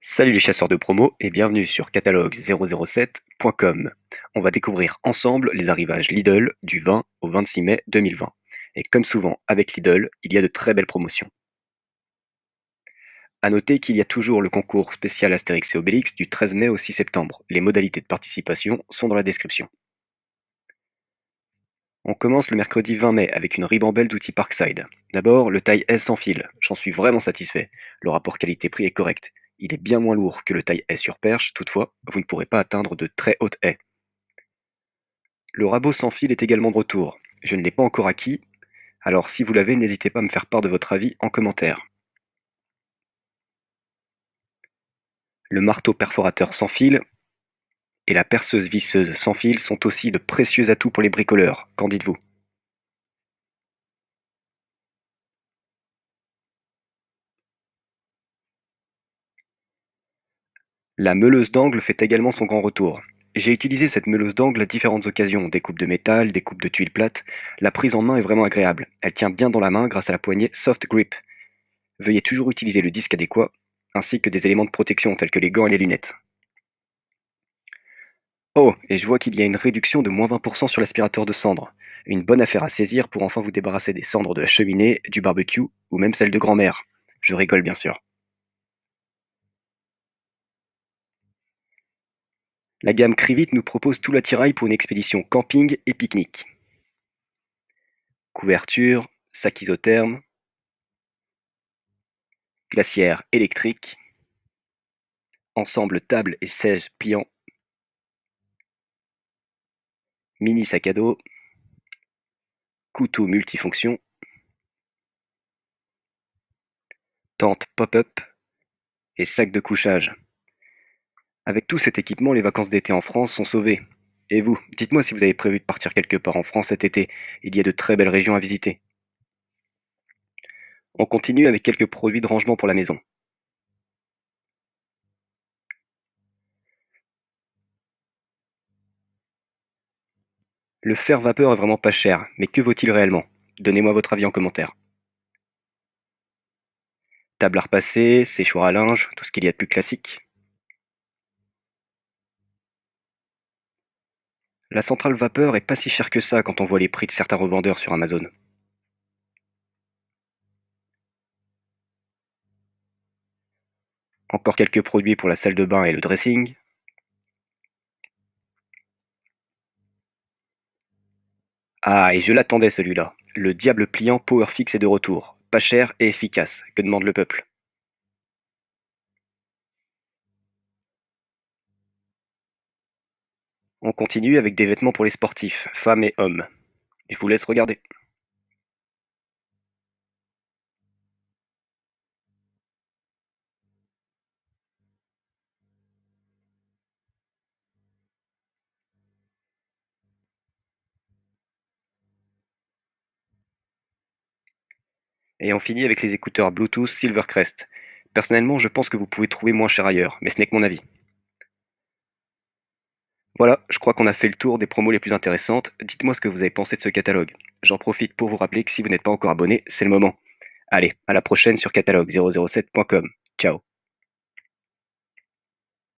Salut les chasseurs de promos et bienvenue sur catalogue007.com. On va découvrir ensemble les arrivages Lidl du 20 au 26 mai 2020. Et comme souvent avec Lidl, il y a de très belles promotions. A noter qu'il y a toujours le concours spécial Astérix et Obélix du 13 mai au 6 septembre. Les modalités de participation sont dans la description. On commence le mercredi 20 mai avec une ribambelle d'outils Parkside. D'abord, le taille S sans fil. J'en suis vraiment satisfait. Le rapport qualité-prix est correct. Il est bien moins lourd que le taille haie sur perche, toutefois, vous ne pourrez pas atteindre de très hautes haies. Le rabot sans fil est également de retour. Je ne l'ai pas encore acquis, alors si vous l'avez, n'hésitez pas à me faire part de votre avis en commentaire. Le marteau perforateur sans fil et la perceuse visseuse sans fil sont aussi de précieux atouts pour les bricoleurs, qu'en dites-vous La meuleuse d'angle fait également son grand retour. J'ai utilisé cette meuleuse d'angle à différentes occasions, des coupes de métal, des coupes de tuiles plates. La prise en main est vraiment agréable. Elle tient bien dans la main grâce à la poignée Soft Grip. Veuillez toujours utiliser le disque adéquat, ainsi que des éléments de protection tels que les gants et les lunettes. Oh, et je vois qu'il y a une réduction de moins 20% sur l'aspirateur de cendres. Une bonne affaire à saisir pour enfin vous débarrasser des cendres de la cheminée, du barbecue ou même celle de grand-mère. Je rigole bien sûr. La gamme Crivit nous propose tout l'attirail pour une expédition camping et pique-nique. Couverture, sac isotherme, glacière électrique, ensemble table et siège pliant, mini sac à dos, couteau multifonction, tente pop-up et sac de couchage. Avec tout cet équipement, les vacances d'été en France sont sauvées. Et vous, dites-moi si vous avez prévu de partir quelque part en France cet été. Il y a de très belles régions à visiter. On continue avec quelques produits de rangement pour la maison. Le fer vapeur est vraiment pas cher, mais que vaut-il réellement Donnez-moi votre avis en commentaire. Table à repasser, séchoir à linge, tout ce qu'il y a de plus classique. La centrale vapeur est pas si chère que ça quand on voit les prix de certains revendeurs sur Amazon. Encore quelques produits pour la salle de bain et le dressing. Ah, et je l'attendais celui-là. Le diable pliant Powerfix est de retour. Pas cher et efficace. Que demande le peuple On continue avec des vêtements pour les sportifs, femmes et hommes. Je vous laisse regarder. Et on finit avec les écouteurs Bluetooth Silvercrest. Personnellement, je pense que vous pouvez trouver moins cher ailleurs, mais ce n'est que mon avis. Voilà, je crois qu'on a fait le tour des promos les plus intéressantes. Dites-moi ce que vous avez pensé de ce catalogue. J'en profite pour vous rappeler que si vous n'êtes pas encore abonné, c'est le moment. Allez, à la prochaine sur catalogue007.com. Ciao